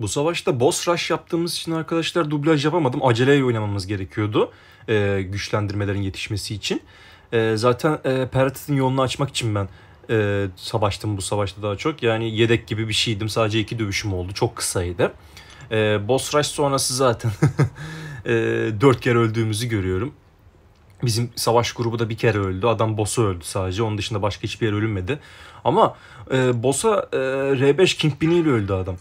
Bu savaşta boss rush yaptığımız için arkadaşlar dublaj yapamadım. Aceleyle oynamamız gerekiyordu. E, güçlendirmelerin yetişmesi için. E, zaten e, Peratit'in yolunu açmak için ben e, savaştım bu savaşta daha çok. Yani yedek gibi bir şeydim. Sadece iki dövüşüm oldu. Çok kısaydı. E, boss rush sonrası zaten e, dört kere öldüğümüzü görüyorum. Bizim savaş grubu da bir kere öldü. Adam boss'a öldü sadece. Onun dışında başka hiçbir yer ölünmedi. Ama e, boss'a e, R5 Kingpin'iyle öldü adam.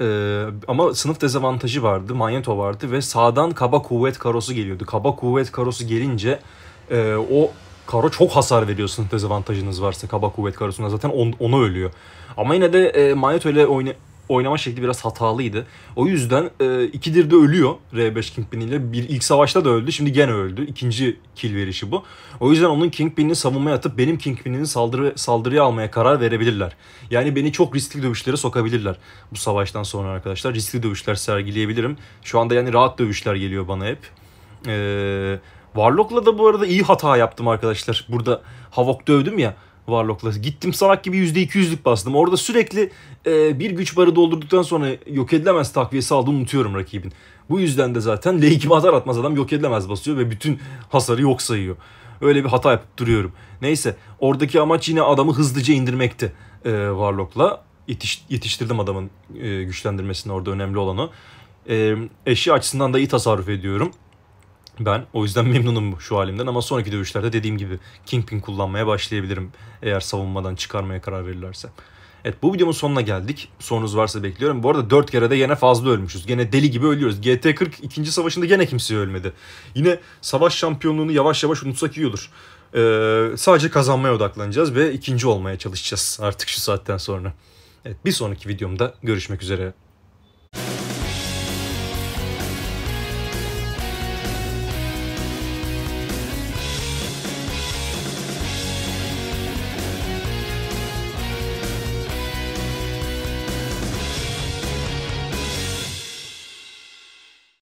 Ee, ama sınıf dezavantajı vardı. Magneto vardı ve sağdan kaba kuvvet karosu geliyordu. Kaba kuvvet karosu gelince e, o karo çok hasar veriyor sınıf dezavantajınız varsa kaba kuvvet karosuna. Zaten on, onu ölüyor. Ama yine de e, Magneto ile oyna oynama şekli biraz hatalıydı. O yüzden e, ikidir de ölüyor R5 Kingpin ile. Bir ilk savaşta da öldü. Şimdi gene öldü. İkinci kill verişi bu. O yüzden onun Kingpin'ini savunmaya atıp benim Kingpin'ini saldırı, saldırıya almaya karar verebilirler. Yani beni çok riskli dövüşlere sokabilirler bu savaştan sonra arkadaşlar. Riskli dövüşler sergileyebilirim. Şu anda yani rahat dövüşler geliyor bana hep. Eee Warlock'la da bu arada iyi hata yaptım arkadaşlar. Burada Havok dövdüm ya. Warlock'la. Gittim salak gibi %200'lük bastım. Orada sürekli e, bir güç barı doldurduktan sonra yok edilemez takviyesi aldı unutuyorum rakibin. Bu yüzden de zaten L2 atar atmaz adam yok edilemez basıyor ve bütün hasarı yok sayıyor. Öyle bir hata yapıp duruyorum. Neyse oradaki amaç yine adamı hızlıca indirmekti e, Warlock'la. Yetiş, yetiştirdim adamın e, güçlendirmesini orada önemli olanı o. E, eşi açısından da iyi tasarruf ediyorum ben. O yüzden memnunum şu halimden ama sonraki dövüşlerde dediğim gibi Kingpin kullanmaya başlayabilirim eğer savunmadan çıkarmaya karar verirlerse. Evet bu videomun sonuna geldik. Sorunuz varsa bekliyorum. Bu arada 4 kere de yine fazla ölmüşüz. Gene deli gibi ölüyoruz. GT 40 ikinci savaşında gene kimse ölmedi. Yine savaş şampiyonluğunu yavaş yavaş unutsak iyi olur. Ee, sadece kazanmaya odaklanacağız ve ikinci olmaya çalışacağız artık şu saatten sonra. Evet bir sonraki videomda görüşmek üzere.